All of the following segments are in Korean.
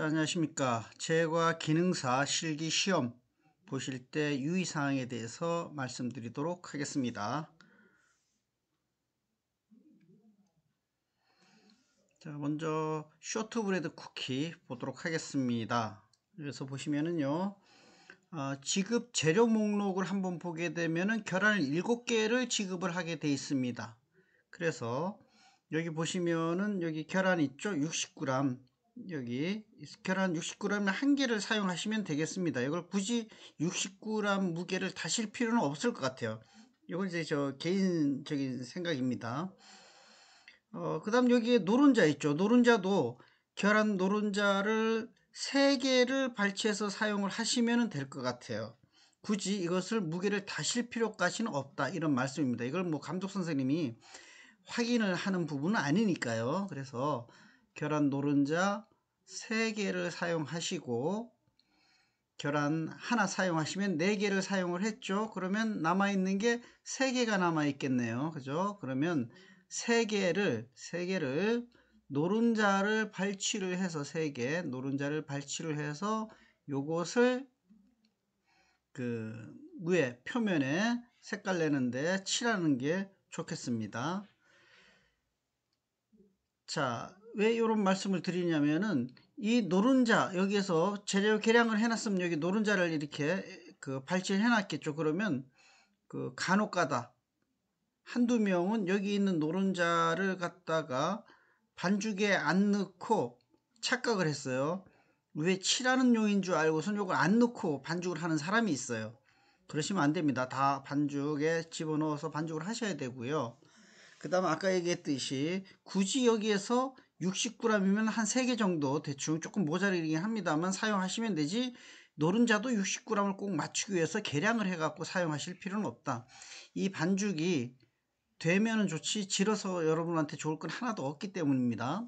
자, 안녕하십니까. 제과 기능사 실기 시험 보실 때 유의사항에 대해서 말씀드리도록 하겠습니다. 자, 먼저 쇼트브레드 쿠키 보도록 하겠습니다. 여기서 보시면은요. 아, 지급 재료 목록을 한번 보게 되면은 결한 7개를 지급을 하게 돼 있습니다. 그래서 여기 보시면은 여기 결한 있죠? 60g 여기 스케란 60g을 한 개를 사용하시면 되겠습니다. 이걸 굳이 60g 무게를 다실 필요는 없을 것 같아요. 이건 이제 저 개인적인 생각입니다. 어, 그 다음 여기에 노른자 있죠. 노른자도 결한 노른자를 3개를 발치해서 사용을 하시면 될 것 같아요. 굳이 이것을 무게를 다실 필요까지는 없다 이런 말씀입니다. 이걸 뭐 감독 선생님이 확인을 하는 부분은 아니니까요. 그래서 결한 노른자 3개를 사용하시고 계란 하나 사용하시면 4개를 사용을 했죠. 그러면 남아있는 게 3개가 남아있겠네요. 그죠? 그러면 3개를, 3개를, 노른자를 발치를 해서 3개, 노른자를 발치를 해서 요것을 그 위에 표면에 색깔 내는데 칠하는 게 좋겠습니다. 자, 왜 이런 말씀을 드리냐면은 이 노른자 여기에서 재료 계량을 해놨으면 여기 노른자를 이렇게 그 발췌해 놨겠죠 그러면 그 간혹가다 한두 명은 여기 있는 노른자를 갖다가 반죽에 안 넣고 착각을 했어요 왜 칠하는 용인 줄 알고 선욕을안 넣고 반죽을 하는 사람이 있어요 그러시면 안 됩니다 다 반죽에 집어넣어서 반죽을 하셔야 되고요 그 다음 아까 얘기했듯이 굳이 여기에서 60g이면 한 3개 정도 대충 조금 모자르긴 합니다만 사용하시면 되지 노른자도 60g을 꼭 맞추기 위해서 계량을 해갖고 사용하실 필요는 없다. 이 반죽이 되면은 좋지 질어서 여러분한테 좋을 건 하나도 없기 때문입니다.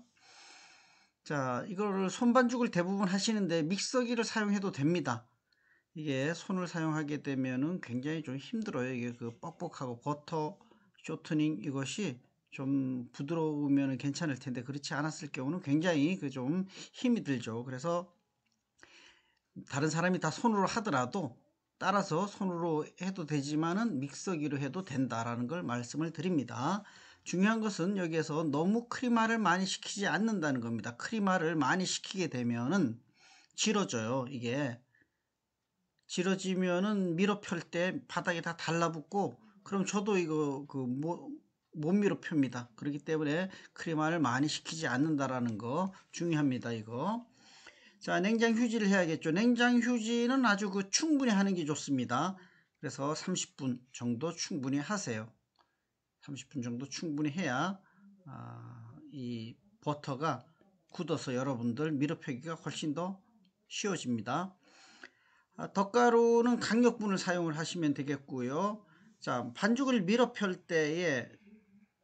자, 이거를 손반죽을 대부분 하시는데 믹서기를 사용해도 됩니다. 이게 손을 사용하게 되면은 굉장히 좀 힘들어요. 이게 그 뻑뻑하고 버터 쇼트닝 이것이 좀 부드러우면 괜찮을 텐데 그렇지 않았을 경우는 굉장히 그 좀 힘이 들죠. 그래서 다른 사람이 다 손으로 하더라도 따라서 손으로 해도 되지만은 믹서기로 해도 된다라는 걸 말씀을 드립니다. 중요한 것은 여기에서 너무 크리마를 많이 시키지 않는다는 겁니다. 크리마를 많이 시키게 되면은 질어져요. 이게 질어지면은 밀어 펼 때 바닥에 다 달라붙고 그럼 저도 이거 그뭐 못 밀어 펴입니다 그렇기 때문에 크림화를 많이 시키지 않는다라는 거 중요합니다. 이거. 자, 냉장 휴지를 해야겠죠. 냉장 휴지는 아주 그 충분히 하는 게 좋습니다. 그래서 30분 정도 충분히 하세요. 30분 정도 충분히 해야 아, 이 버터가 굳어서 여러분들 밀어 펴기가 훨씬 더 쉬워집니다. 아, 덧가루는 강력분을 사용을 하시면 되겠고요. 자, 반죽을 밀어 펼 때에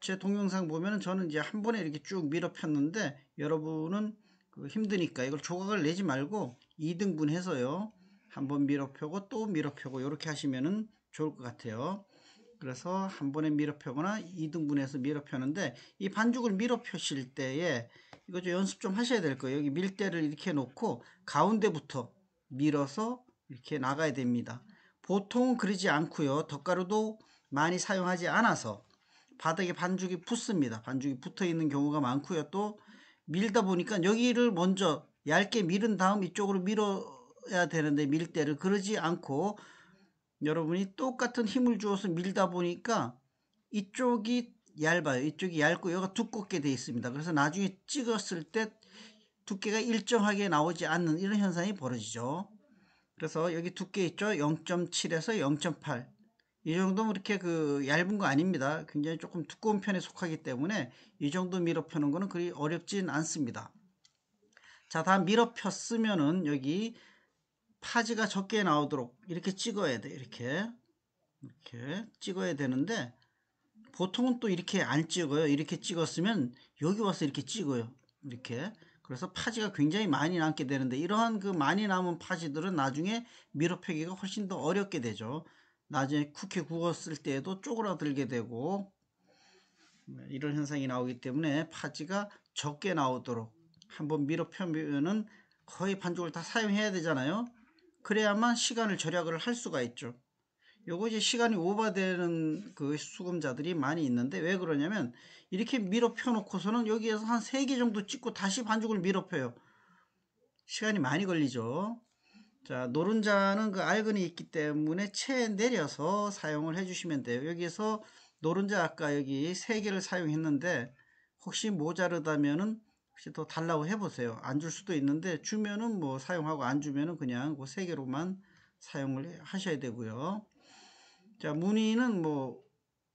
제 동영상 보면은 저는 이제 한 번에 이렇게 쭉 밀어 폈는데 여러분은 그 힘드니까 이걸 조각을 내지 말고 2등분 해서요. 한 번 밀어 펴고 또 밀어 펴고 이렇게 하시면은 좋을 것 같아요. 그래서 한 번에 밀어 펴거나 2등분해서 밀어 펴는데 이 반죽을 밀어 펴실 때에 이거 좀 연습 좀 하셔야 될 거예요. 여기 밀대를 이렇게 놓고 가운데부터 밀어서 이렇게 나가야 됩니다. 보통은 그러지 않고요. 덧가루도 많이 사용하지 않아서 바닥에 반죽이 붙습니다. 반죽이 붙어 있는 경우가 많고요. 또 밀다 보니까 여기를 먼저 얇게 밀은 다음 이쪽으로 밀어야 되는데 밀 때를 그러지 않고 여러분이 똑같은 힘을 주어서 밀다 보니까 이쪽이 얇아요. 이쪽이 얇고 여기가 두껍게 되어 있습니다. 그래서 나중에 찍었을 때 두께가 일정하게 나오지 않는 이런 현상이 벌어지죠. 그래서 여기 두께 있죠? 0.7에서 0.8이 정도면 이렇게 그 얇은 거 아닙니다. 굉장히 조금 두꺼운 편에 속하기 때문에 이 정도 밀어 펴는 거는 그리 어렵진 않습니다. 자, 다 밀어 폈으면은 여기 파지가 적게 나오도록 이렇게 찍어야 돼. 이렇게. 이렇게 찍어야 되는데 보통은 또 이렇게 안 찍어요. 이렇게 찍었으면 여기 와서 이렇게 찍어요. 이렇게. 그래서 파지가 굉장히 많이 남게 되는데 이러한 그 많이 남은 파지들은 나중에 밀어 펴기가 훨씬 더 어렵게 되죠. 나중에 쿠키 구웠을 때에도 쪼그라들게 되고 이런 현상이 나오기 때문에 파지가 적게 나오도록 한번 밀어 펴면은 거의 반죽을 다 사용해야 되잖아요. 그래야만 시간을 절약을 할 수가 있죠. 요거 이제 시간이 오버되는 그 수금자들이 많이 있는데 왜 그러냐면 이렇게 밀어 펴놓고서는 여기에서 한 3개 정도 찍고 다시 반죽을 밀어 펴요. 시간이 많이 걸리죠. 자, 노른자는 그 알근이 있기 때문에 체에 내려서 사용을 해주시면 돼요. 여기서 노른자 아까 여기 3개를 사용했는데 혹시 모자르다면은 혹시 더 달라고 해보세요. 안 줄 수도 있는데 주면은 뭐 사용하고 안 주면은 그냥 그 3개로만 사용을 하셔야 되고요. 자, 문의는 뭐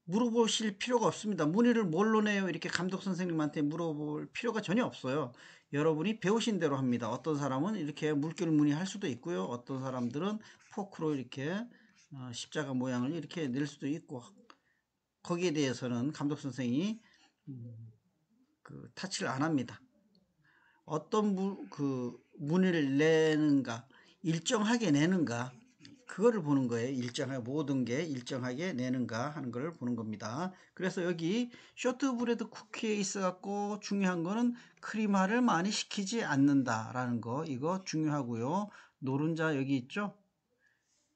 물어보실 필요가 없습니다. 문의를 뭘로 내요? 이렇게 감독 선생님한테 물어볼 필요가 전혀 없어요. 여러분이 배우신 대로 합니다. 어떤 사람은 이렇게 물결 무늬할 수도 있고요. 어떤 사람들은 포크로 이렇게 어, 십자가 모양을 이렇게 낼 수도 있고 거기에 대해서는 감독 선생이 음, 그 타치를 안 합니다. 어떤 무, 그 무늬를 내는가 일정하게 내는가 그거를 보는 거예요. 일정하게 모든 게 일정하게 내는가 하는 걸 보는 겁니다. 그래서 여기 쇼트브레드 쿠키에 있어 갖고 중요한 거는 크림화를 많이 시키지 않는다라는 거 이거 중요하고요. 노른자 여기 있죠?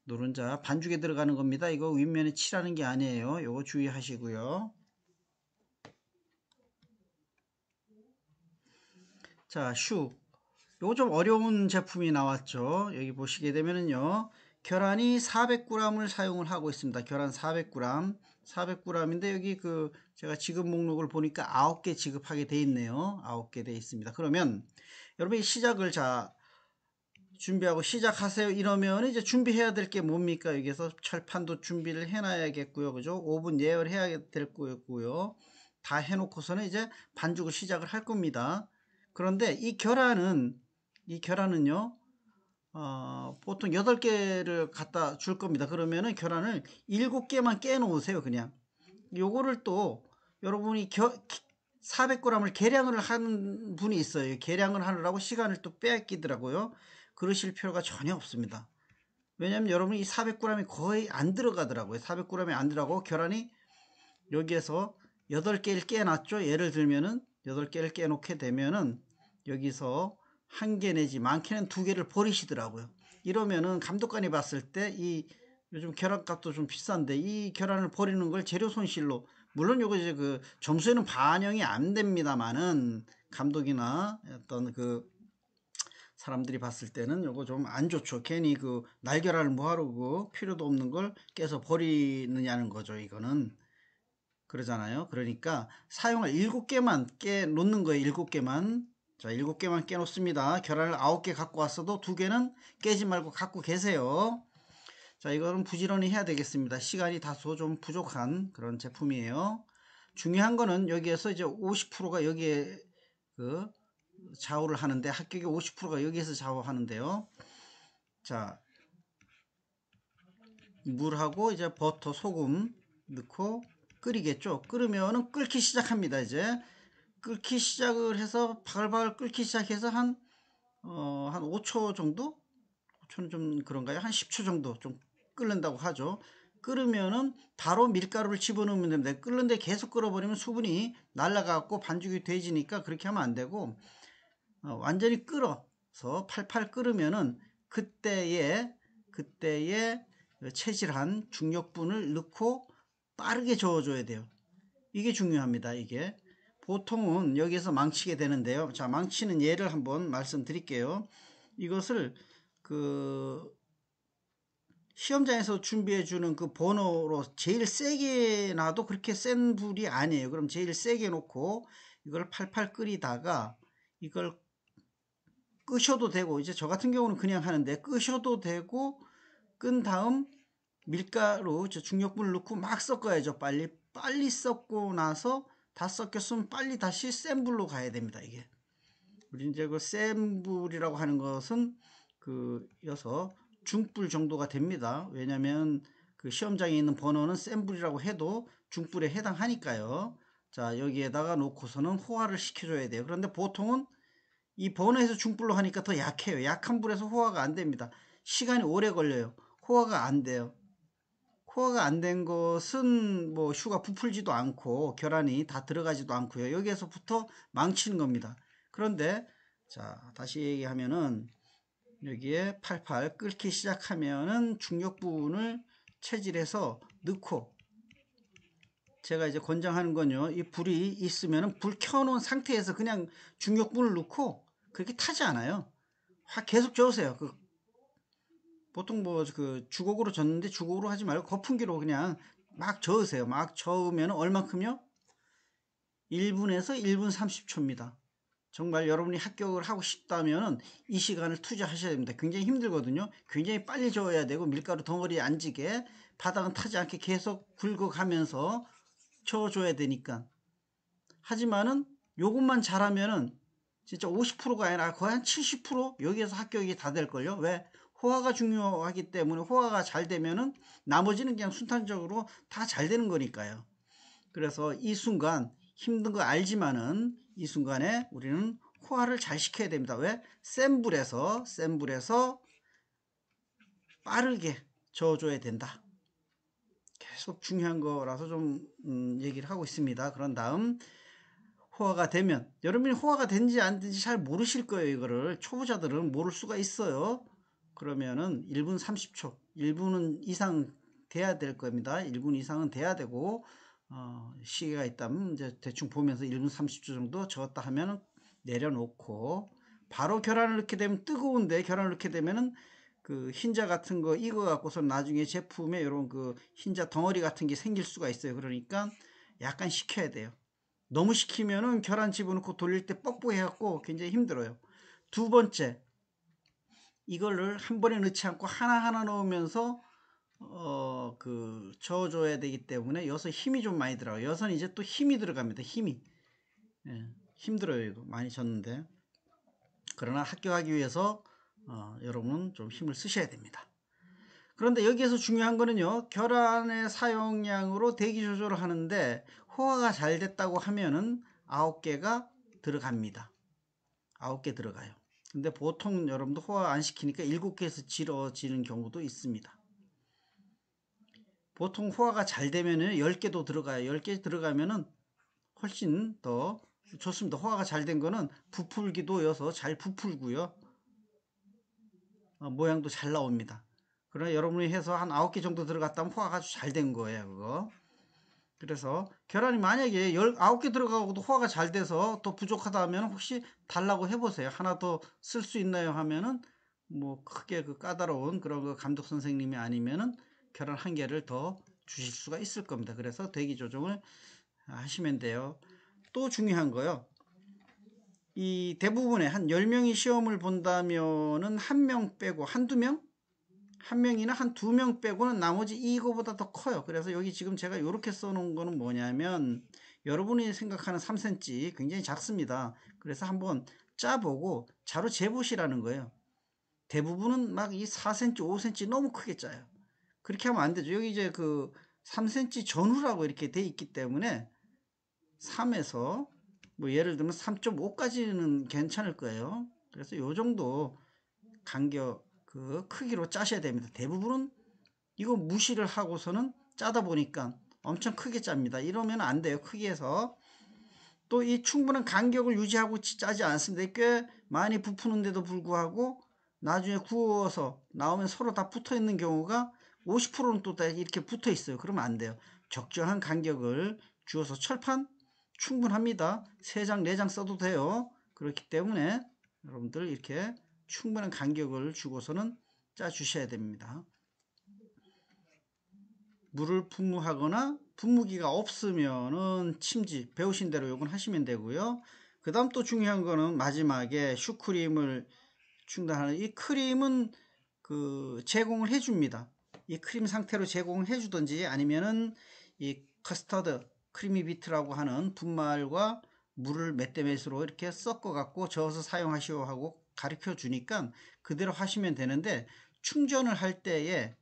노른자 반죽에 들어가는 겁니다. 이거 윗면에 칠하는 게 아니에요. 이거 주의하시고요. 자, 슈. 요거 좀 어려운 제품이 나왔죠. 여기 보시게 되면은요. 계란이 400g을 사용을 하고 있습니다. 계란 400g, 400g인데 여기 그 제가 지급 목록을 보니까 9개 지급하게 돼 있네요. 9개 돼 있습니다. 그러면 여러분이 시작을 자 준비하고 시작하세요 이러면 이제 준비해야 될 게 뭡니까 여기서 철판도 준비를 해놔야겠고요 그죠 5분 예열해야 될 거고요 였다 해놓고서는 이제 반죽을 시작을 할 겁니다 그런데 이 계란은 이 계란은요 어, 보통 8개를 갖다 줄 겁니다. 그러면은 계란을 7개만 깨 놓으세요. 그냥 요거를 또 여러분이 겨, 400g을 계량을 하는 분이 있어요. 계량을 하느라고 시간을 또 빼앗기더라고요. 그러실 필요가 전혀 없습니다. 왜냐면 여러분이 400g이 거의 안 들어가더라고요. 400g이 안 들어가고 계란이 여기에서 8개를 깨놨죠. 예를 들면은 8개를 깨놓게 되면은 여기서 한개 내지 많게는 두 개를 버리시더라고요. 이러면은 감독관이 봤을 때 이 요즘 결합값도좀 비싼데 이결란을 버리는 걸 재료 손실로 물론 요거 이제 그 점수에는 반영이 안 됩니다만은 감독이나 어떤 그 사람들이 봤을 때는 요거 좀 안 좋죠. 괜히 그날결란을 뭐하러 그 필요도 없는 걸 깨서 버리느냐는 거죠. 이거는 그러잖아요. 그러니까 사용할 7개만 깨 놓는 거예요. 7개만 자, 7개만 깨놓습니다. 계란을 9개 갖고 왔어도 2개는 깨지 말고 갖고 계세요. 자, 이거는 부지런히 해야 되겠습니다. 시간이 다소 좀 부족한 그런 제품이에요. 중요한 거는 여기에서 이제 50%가 여기에 그 좌우를 하는데 합격이 50%가 여기에서 좌우하는데요. 자, 물하고 이제 버터, 소금 넣고 끓이겠죠. 끓으면은 끓기 시작합니다. 이제 끓기 시작을 해서 바글바글 끓기 시작해서 한, 어, 한 5초 정도? 5초는 좀 그런가요? 한 10초 정도 좀 끓는다고 하죠. 끓으면은 바로 밀가루를 집어넣으면 됩니다. 끓는데 계속 끓어버리면 수분이 날라가고 반죽이 돼지니까 그렇게 하면 안 되고, 어, 완전히 끓어서 팔팔 끓으면은 그때에, 그때에 체질한 중력분을 넣고 빠르게 저어줘야 돼요. 이게 중요합니다. 이게. 보통은 여기서 에 망치게 되는데요. 자, 망치는 예를 한번 말씀드릴게요. 이것을 그 시험장에서 준비해주는 그 번호로 제일 세게 놔도 그렇게 센 불이 아니에요. 그럼 제일 세게 놓고 이걸 팔팔 끓이다가 이걸 끄셔도 되고 이제 저 같은 경우는 그냥 하는데 끄셔도 되고 끈 다음 밀가루 중력분을 넣고 막 섞어야죠. 빨리 빨리 섞고 나서 다 섞였으면 빨리 다시 센 불로 가야 됩니다. 이게. 우리 이제 그 센 불이라고 하는 것은 그이어서 중불 정도가 됩니다. 왜냐하면 그 시험장에 있는 번호는 센 불이라고 해도 중불에 해당하니까요. 자 여기에다가 놓고서는 호화를 시켜줘야 돼요. 그런데 보통은 이 번호에서 중불로 하니까 더 약해요. 약한 불에서 호화가 안 됩니다. 시간이 오래 걸려요. 호화가 안 돼요. 코화가안된 것은 뭐 슈가 부풀지도 않고 결안이 다 들어가지도 않고요. 여기에서부터 망치는 겁니다. 그런데 자 다시 얘기하면은 여기에 팔팔 끓기 시작하면은 중력 부분을 체질해서 넣고 제가 이제 권장하는 건요. 이 불이 있으면은 불 켜놓은 상태에서 그냥 중력분을 넣고 그렇게 타지 않아요. 확 계속 저으세요. 그 보통 뭐 그 주걱으로 젓는데 주걱으로 하지 말고 거품기로 그냥 막 저으세요. 막 저으면 얼마큼요 1분에서 1분 30초입니다. 정말 여러분이 합격을 하고 싶다면 이 시간을 투자하셔야 됩니다. 굉장히 힘들거든요. 굉장히 빨리 저어야 되고 밀가루 덩어리에 안 지게 바닥은 타지 않게 계속 굵어가면서 저어줘야 되니까. 하지만은 요것만 잘하면은 진짜 50%가 아니라 거의 한 70% 여기에서 합격이 다 될걸요. 왜? 호화가 중요하기 때문에 호화가 잘 되면은 나머지는 그냥 순탄적으로 다 잘 되는 거니까요. 그래서 이 순간 힘든 거 알지만은 이 순간에 우리는 호화를 잘 시켜야 됩니다. 왜? 센 불에서 센 불에서 빠르게 저어줘야 된다. 계속 중요한 거라서 좀 음, 얘기를 하고 있습니다. 그런 다음 호화가 되면 여러분이 호화가 된지 안 된지 잘 모르실 거예요. 이거를 초보자들은 모를 수가 있어요. 그러면은 1분 30초 1분은 이상 돼야 될 겁니다 1분 이상은 돼야 되고 어, 시계가 있다면 이제 대충 보면서 1분 30초 정도 적었다 하면은 내려놓고 바로 계란을 넣게 되면 뜨거운데 계란을 넣게 되면은 그 흰자 같은 거 익어 갖고서 나중에 제품에 이런 그 흰자 덩어리 같은 게 생길 수가 있어요 그러니까 약간 식혀야 돼요 너무 식히면은 계란 집어넣고 돌릴 때 뻑뻑해 갖고 굉장히 힘들어요 두 번째 이거를 한 번에 넣지 않고 하나하나 넣으면서 어, 그, 저어줘야 되기 때문에 여서 힘이 좀 많이 들어가요. 여섯 이제 또 힘이 들어갑니다. 힘이. 예, 힘들어요, 이거. 많이 졌는데. 그러나 합격하기 위해서, 어, 여러분은 좀 힘을 쓰셔야 됩니다. 그런데 여기에서 중요한 거는요, 결안의 사용량으로 대기 조절을 하는데, 호화가 잘 됐다고 하면은 9 개가 들어갑니다. 9개 들어가요. 근데 보통 여러분도 호화 안 시키니까 7개에서 질어지는 경우도 있습니다. 보통 호화가 잘 되면은 10개도 들어가요. 10개 들어가면은 훨씬 더 좋습니다. 호화가 잘 된 거는 부풀기도여서 잘 부풀고요. 어, 모양도 잘 나옵니다. 그러나 여러분이 해서 한 9개 정도 들어갔다면 호화가 아주 잘 된 거예요. 그거. 그래서 계란이 만약에 19개 들어가고도 호화가 잘 돼서 더 부족하다 하면 혹시 달라고 해보세요. 하나 더 쓸 수 있나요? 하면은 뭐 크게 그 까다로운 그런 그 감독 선생님이 아니면은 계란 한 개를 더 주실 수가 있을 겁니다. 그래서 대기 조정을 하시면 돼요. 또 중요한 거요. 이 대부분의 한 10명이 시험을 본다면은 한 명 빼고 한두 명한 명이나 한 두 명 빼고는 나머지 이거보다 더 커요. 그래서 여기 지금 제가 이렇게 써놓은 거는 뭐냐면 여러분이 생각하는 3cm 굉장히 작습니다. 그래서 한번 짜보고 자로 재보시라는 거예요. 대부분은 막 이 4cm, 5cm 너무 크게 짜요. 그렇게 하면 안 되죠. 여기 이제 그 3cm 전후라고 이렇게 돼 있기 때문에 3에서 뭐 예를 들면 3.5까지는 괜찮을 거예요. 그래서 요 정도 간격 그 크기로 짜셔야 됩니다. 대부분은 이거 무시를 하고서는 짜다 보니까 엄청 크게 짭니다. 이러면 안 돼요. 크기에서. 또 이 충분한 간격을 유지하고 짜지 않습니다. 꽤 많이 부푸는데도 불구하고 나중에 구워서 나오면 서로 다 붙어 있는 경우가 50%는 또 이렇게 붙어 있어요. 그러면 안 돼요. 적절한 간격을 주어서 철판 충분합니다. 3장, 4장 써도 돼요. 그렇기 때문에 여러분들 이렇게 충분한 간격을 주고서는 짜 주셔야 됩니다. 물을 분무하거나 분무기가 없으면은 침지 배우신 대로 요건 하시면 되고요. 그 다음 또 중요한 거는 마지막에 슈크림을 충당하는 이 크림은 그 제공을 해줍니다. 이 크림 상태로 제공 해주든지 아니면은 이 커스터드 크리미 비트라고 하는 분말과 물을 몇 대 몇으로 이렇게 섞어 갖고 저어서 사용하시오 하고 가르쳐 주니까 그대로 하시면 되는데 충전을 할 때에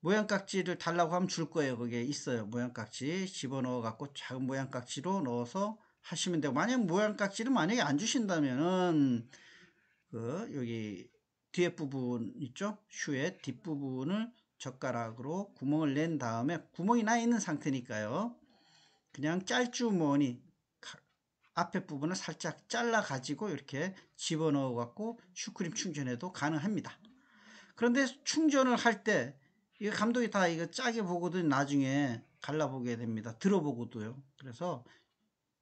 모양깍지를 달라고 하면 줄 거예요. 그게 있어요. 모양깍지 집어넣어 갖고 작은 모양깍지로 넣어서 하시면 되고 만약 모양깍지를 만약에 안 주신다면은 그 여기 뒤에 부분 있죠? 슈의 뒷부분을 젓가락으로 구멍을 낸 다음에 구멍이 나 있는 상태니까요. 그냥 짤주머니 앞에 부분을 살짝 잘라 가지고 이렇게 집어넣어 갖고 슈크림 충전에도 가능합니다 그런데 충전을 할 때 감독이 다 이거 짜게 보거든 나중에 갈라보게 됩니다 들어보고도요 그래서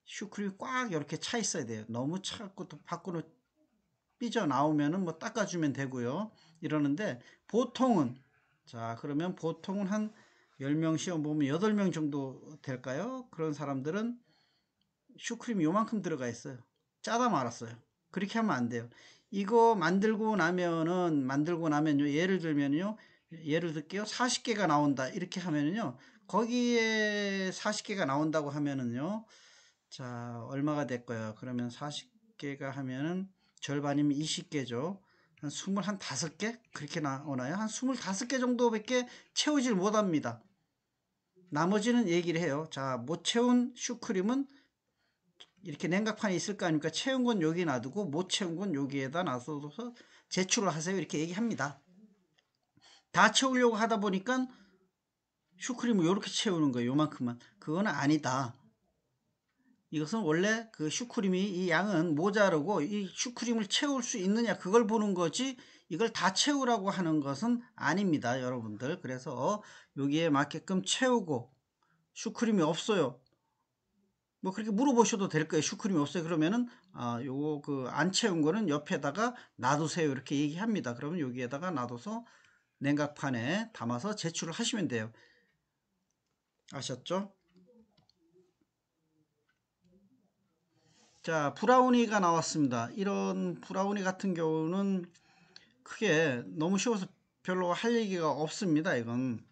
슈크림이 꽉 이렇게 차 있어야 돼요 너무 차갖고 밖으로 삐져나오면은 뭐 닦아주면 되고요 이러는데 보통은 자 그러면 보통은 한 10명 시험 보면 8명 정도 될까요? 그런 사람들은 슈크림 요만큼 들어가 있어요. 짜다 말았어요. 그렇게 하면 안 돼요. 이거 만들고 나면은 만들고 나면요. 예를 들면요. 예를 들게요. 40개가 나온다. 이렇게 하면은요. 거기에 40개가 나온다고 하면은요. 자, 얼마가 될까요? 그러면 40개가 하면은 절반이면 20개죠. 한 25개? 그렇게 나오나요? 한 25개 정도밖에 채우질 못합니다. 나머지는 얘기를 해요. 자, 못 채운 슈크림은 이렇게 냉각판이 있을 거 아닙니까? 채운 건 여기 놔두고 못 채운 건 여기에다 놔둬서 제출을 하세요. 이렇게 얘기합니다. 다 채우려고 하다 보니까 슈크림을 이렇게 채우는 거예요. 요만큼만. 그건 아니다. 이것은 원래 그 슈크림이 이 양은 모자르고 이 슈크림을 채울 수 있느냐 그걸 보는 거지 이걸 다 채우라고 하는 것은 아닙니다. 여러분들. 그래서 여기에 맞게끔 채우고 슈크림이 없어요. 뭐 그렇게 물어보셔도 될 거예요. 슈크림이 없어요. 그러면은 아 요거 그 안 채운 거는 옆에다가 놔두세요. 이렇게 얘기합니다. 그러면 여기에다가 놔둬서 냉각판에 담아서 제출을 하시면 돼요. 아셨죠? 자 브라우니가 나왔습니다. 이런 브라우니 같은 경우는 크게 너무 쉬워서 별로 할 얘기가 없습니다. 이건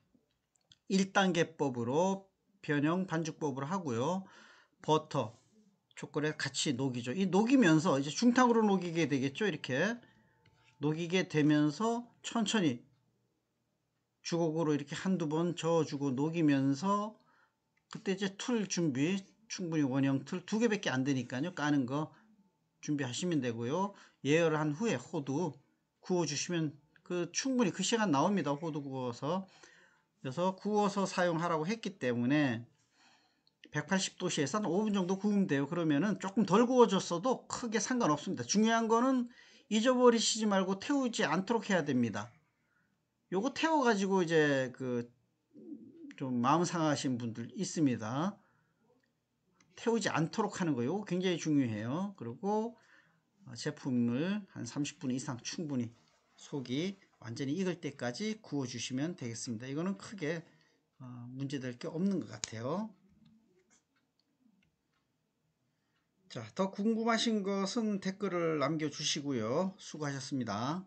1단계법으로 변형 반죽법으로 하고요. 버터, 초콜릿 같이 녹이죠. 이 녹이면서 이제 중탕으로 녹이게 되겠죠. 이렇게 녹이게 되면서 천천히 주걱으로 이렇게 한두 번 저어주고 녹이면서 그때 이제 툴 준비 충분히 원형 툴 두 개밖에 안 되니까요. 까는 거 준비하시면 되고요. 예열한 후에 호두 구워주시면 그 충분히 그 시간 나옵니다. 호두 구워서 그래서 구워서 사용하라고 했기 때문에 180도씨에서 한 5분 정도 구우면 돼요. 그러면은 조금 덜 구워졌어도 크게 상관없습니다. 중요한 거는 잊어버리시지 말고 태우지 않도록 해야 됩니다. 요거 태워가지고 이제 그 좀 마음 상하신 분들 있습니다. 태우지 않도록 하는 거요. 굉장히 중요해요. 그리고 제품을 한 30분 이상 충분히 속이 완전히 익을 때까지 구워주시면 되겠습니다. 이거는 크게 어, 문제될 게 없는 것 같아요. 자, 더 궁금하신 것은 댓글을 남겨주시고요. 수고하셨습니다.